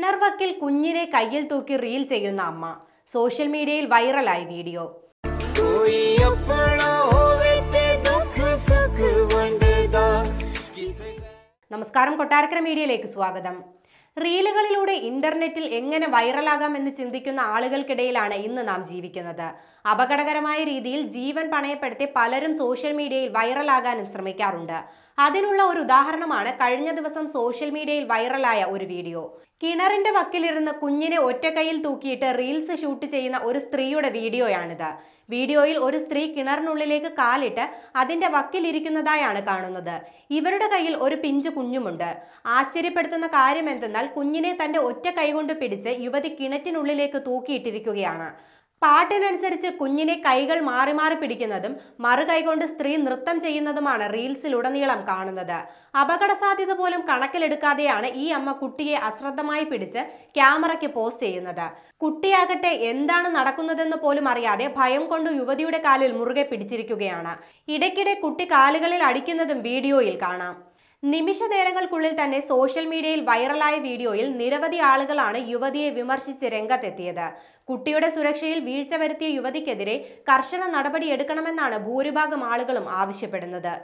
കിണർവക്കിൽ കുഞ്ഞിനെ കയ്യിൽ തൂക്കി റീൽ ചെയ്യുന്ന അമ്മ സോഷ്യൽ മീഡിയയിൽ വൈറലായി വീഡിയോ നമസ്കാരം കൊട്ടാരക്കര മീഡിയയിലേക്ക് സ്വാഗതം റീലുകളിലൂടെ ഇന്റർനെറ്റിൽ എങ്ങനെ വൈറലാകാം എന്ന് ചിന്തിക്കുന്ന ആളുകൾക്കിടയിലാണ് ഇന്ന് നാം ജീവിക്കുന്നത് അപകടകരമായ രീതിയിൽ ജീവൻ പണയപ്പെടുത്തി പലരും സോഷ്യൽ മീഡിയയിൽ വൈറലാകാനും ശ്രമിക്കാറുണ്ട് അതിനുള്ള ഒരു ഉദാഹരണമാണ് കഴിഞ്ഞ ദിവസം സോഷ്യൽ മീഡിയയിൽ വൈറലായ ഒരു വീഡിയോ കിണറിന്റെ വക്കിലിരുന്ന് കുഞ്ഞിനെ ഒറ്റക്കൈയിൽ തൂക്കിയിട്ട് റീൽസ് ഷൂട്ട് ചെയ്യുന്ന ഒരു സ്ത്രീയുടെ വീഡിയോയാണിത് വീഡിയോയിൽ ഒരു സ്ത്രീ കിണറിനുള്ളിലേക്ക് കാലിട്ട് അതിന്റെ വക്കിലിരിക്കുന്നതായാണ് കാണുന്നത് ഇവരുടെ കയ്യിൽ ഒരു പിഞ്ചു കുഞ്ഞുമുണ്ട് ആശ്ചര്യപ്പെടുത്തുന്ന കാര്യം എന്തെന്നാൽ കുഞ്ഞിനെ തന്റെ ഒറ്റ കൈകൊണ്ട് പിടിച്ച് യുവതി കിണറ്റിനുള്ളിലേക്ക് തൂക്കിയിട്ടിരിക്കുകയാണ് പാട്ടിനനുസരിച്ച് കുഞ്ഞിനെ കൈകൾ മാറി മാറി പിടിക്കുന്നതും മറുകൈകൊണ്ട് സ്ത്രീ നൃത്തം ചെയ്യുന്നതുമാണ് റീൽസിലുടനീളം കാണുന്നത് അപകട സാധ്യത പോലും കണക്കിലെടുക്കാതെയാണ് ഈ അമ്മ കുട്ടിയെ അശ്രദ്ധമായി പിടിച്ച് ക്യാമറയ്ക്ക് പോസ്റ്റ് ചെയ്യുന്നത് കുട്ടിയാകട്ടെ എന്താണ് നടക്കുന്നതെന്ന് പോലും അറിയാതെ ഭയം കൊണ്ട് യുവതിയുടെ കാലിൽ മുറുകെ പിടിച്ചിരിക്കുകയാണ് ഇടയ്ക്കിടെ കുട്ടി കാലുകളിൽ അടിക്കുന്നതും വീഡിയോയിൽ കാണാം നിമിഷ നേരങ്ങൾക്കുള്ളിൽ തന്നെ സോഷ്യൽ മീഡിയയിൽ വൈറലായ വീഡിയോയിൽ നിരവധി ആളുകളാണ് യുവതിയെ വിമർശിച്ച് രംഗത്തെത്തിയത് കുട്ടിയുടെ സുരക്ഷയിൽ വീഴ്ച വരുത്തിയ യുവതിക്കെതിരെ കർശന നടപടിയെടുക്കണമെന്നാണ് ഭൂരിഭാഗം ആളുകളും ആവശ്യപ്പെടുന്നത്